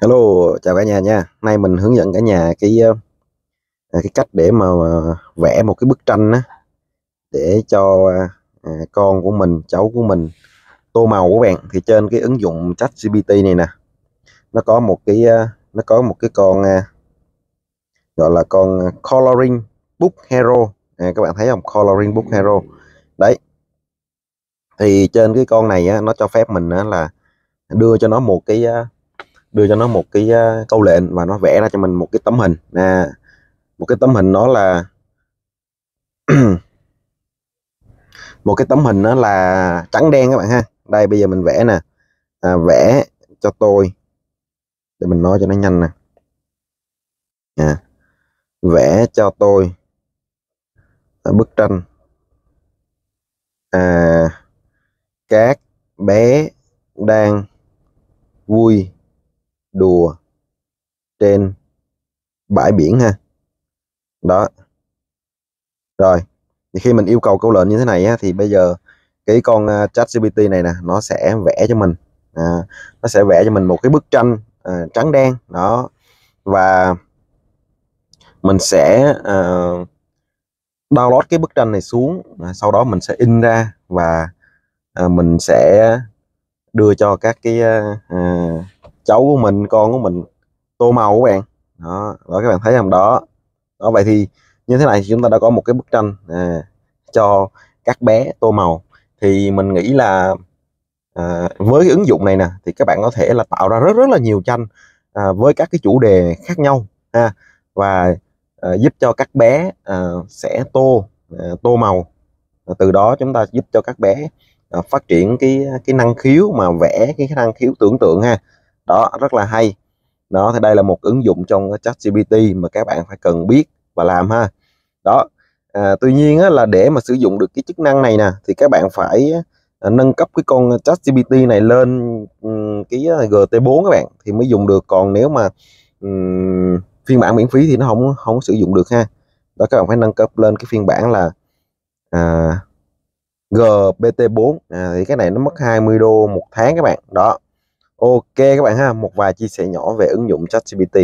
Hello, chào cả nhà nha. Nay mình hướng dẫn cả nhà cái ờ, à, cái cách để mà ờ, vẽ một cái bức tranh á để cho ờ, à, con của mình, cháu của mình tô màu của bạn thì trên cái ứng dụng ChatGPT này nè. Nó có một cái nó có một cái con gọi là con coloring book hero. À, các bạn thấy không? Coloring book hero. Đấy. Thì trên cái con này á nó cho phép mình á là đưa cho nó một cái đưa cho nó một cái ờ, câu lệnh và nó vẽ ra cho mình một cái tấm hình nè à, một cái tấm hình đó là một cái tấm hình đó là trắng đen các bạn ha đây bây giờ mình vẽ nè à, vẽ cho tôi để mình nói cho nó nhanh nè à, vẽ cho tôi à, bức tranh à, các bé đang vui đùa trên bãi biển ha đó rồi thì khi mình yêu cầu câu lệnh như thế này á, thì bây giờ cái con à, chat GPT này nè nó sẽ vẽ cho mình à, nó sẽ vẽ cho mình một cái bức tranh à, trắng đen đó và mình sẽ à, download cái bức tranh này xuống à, sau đó mình sẽ in ra và à, mình sẽ đưa cho các cái à, à cháu của mình con của mình tô màu của bạn đó rồi các bạn thấy không đó đó vậy thì như thế này chúng ta đã có một cái bức tranh à, cho các bé tô màu thì mình nghĩ là à, với cái ứng dụng này nè thì các bạn có thể là tạo ra rất rất là nhiều tranh à, với các cái chủ đề khác nhau ha và à, giúp cho các bé à, sẽ tô à, tô màu à, từ đó chúng ta giúp cho các bé à, phát triển cái cái năng khiếu mà vẽ cái năng khiếu tưởng tượng ha đó rất là hay đó thì đây là một ứng dụng trong chat GPT mà các bạn phải cần biết và làm ha đó à, tuy nhiên á, là để mà sử dụng được cái chức năng này nè thì các bạn phải à, nâng cấp cái con chat GPT này lên um, cái à, GT4 các bạn thì mới dùng được còn nếu mà um, phiên bản miễn phí thì nó không không sử dụng được ha đó các bạn phải nâng cấp lên cái phiên bản là à, GPT4 à, thì cái này nó mất 20 đô một tháng các bạn đó ok các bạn ha một vài chia sẻ nhỏ về ứng dụng ChatGPT